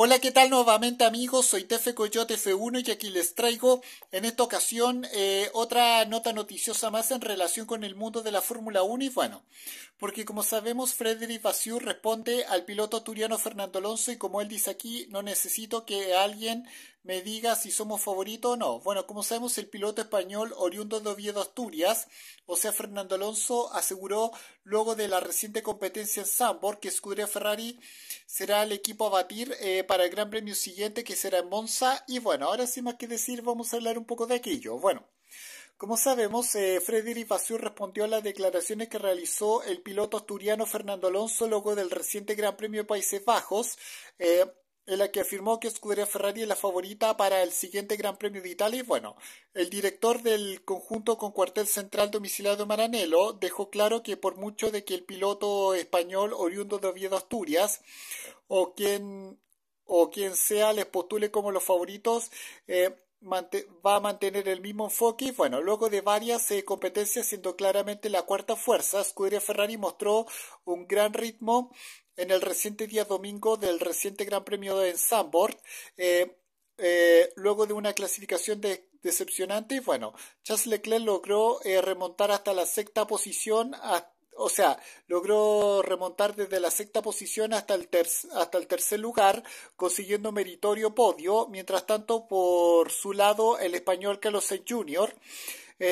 Hola, ¿qué tal nuevamente amigos? Soy Tefe Coyote F1 y aquí les traigo en esta ocasión eh, otra nota noticiosa más en relación con el mundo de la Fórmula 1 y bueno, porque como sabemos Frederic Vasseur responde al piloto turiano Fernando Alonso y como él dice aquí, no necesito que alguien me diga si somos favoritos o no. Bueno, como sabemos, el piloto español oriundo de Oviedo, Asturias, o sea, Fernando Alonso, aseguró luego de la reciente competencia en Sambor que Scuderia Ferrari será el equipo a batir eh, para el Gran Premio siguiente que será en Monza. Y bueno, ahora sin más que decir, vamos a hablar un poco de aquello. Bueno. Como sabemos, eh, Frederic Vasseur respondió a las declaraciones que realizó el piloto asturiano Fernando Alonso luego del reciente Gran Premio de Países Bajos, eh, en la que afirmó que Scuderia Ferrari es la favorita para el siguiente Gran Premio de Italia. Y bueno, el director del conjunto con cuartel central domiciliado en Maranello dejó claro que por mucho de que el piloto español oriundo de Oviedo Asturias o quien, o quien sea les postule como los favoritos, eh, va a mantener el mismo enfoque y bueno, luego de varias eh, competencias siendo claramente la cuarta fuerza, Scuderia Ferrari mostró un gran ritmo en el reciente día domingo del reciente Gran Premio de Sanborn, eh, eh, luego de una clasificación decepcionante. Y bueno, Charles Leclerc logró eh, remontar hasta la sexta posición, o sea, logró remontar desde la sexta posición hasta el, tercer lugar, consiguiendo meritorio podio. Mientras tanto, por su lado, el español Carlos Sainz Jr.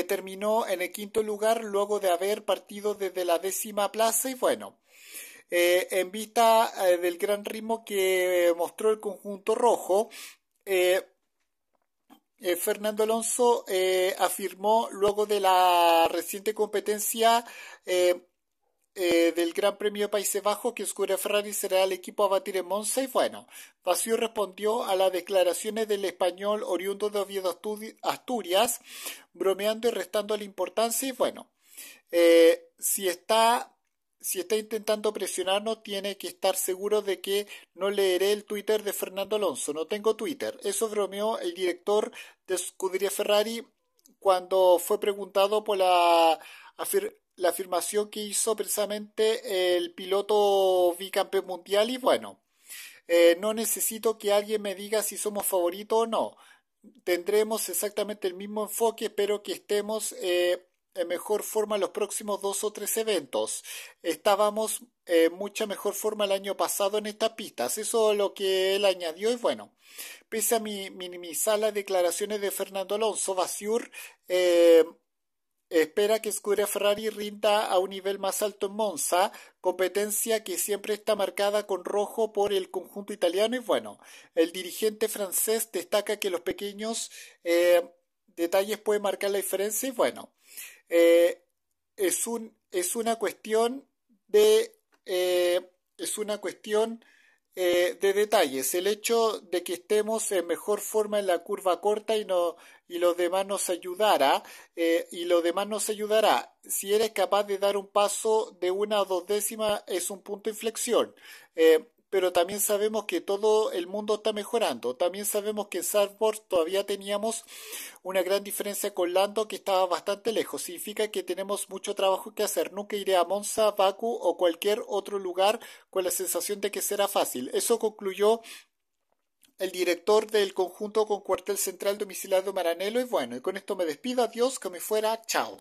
terminó en el quinto lugar luego de haber partido desde la décima plaza y bueno, eh, en vista eh, del gran ritmo que eh, mostró el conjunto rojo. Fernando Alonso afirmó luego de la reciente competencia del Gran Premio Países Bajos que Oscura Ferrari será el equipo a batir en Monza y bueno, Vacío respondió a las declaraciones del español oriundo de Oviedo Asturias, bromeando y restando la importancia y bueno, si está si está intentando presionarnos, tiene que estar seguro de que no leeré el Twitter de Fernando Alonso. No tengo Twitter. Eso bromeó el director de Scuderia Ferrari cuando fue preguntado por la, afirmación que hizo precisamente el piloto bicampeón mundial. Y bueno, eh, no necesito que alguien me diga si somos favoritos o no. Tendremos exactamente el mismo enfoque. Espero que estemos. Eh, en mejor forma los próximos dos o tres eventos. Estábamos en eh, mucha mejor forma el año pasado en estas pistas. Eso es lo que él añadió y bueno, pese a minimizar las declaraciones de Fernando Alonso, Basiur eh, espera que Scuderia Ferrari rinda a un nivel más alto en Monza, competencia que siempre está marcada con rojo por el conjunto italiano y bueno, el dirigente francés destaca que los pequeños eh, detalles pueden marcar la diferencia y bueno, eh, es, un, es una cuestión de... Eh, es una cuestión eh, de detalles. El hecho de que estemos en mejor forma en la curva corta y, no, y lo demás nos ayudará, y lo demás nos ayudará. Si eres capaz de dar un paso de una o dos décimas, es un punto de inflexión pero también sabemos que todo el mundo está mejorando. También sabemos que en Southport todavía teníamos una gran diferencia con Lando que estaba bastante lejos. Significa que tenemos mucho trabajo que hacer. Nunca iré a Monza, Baku o cualquier otro lugar con la sensación de que será fácil. Eso concluyó el director del conjunto con cuartel central domiciliado Maranelo. Y bueno, y con esto me despido. Adiós, que me fuera. Chao.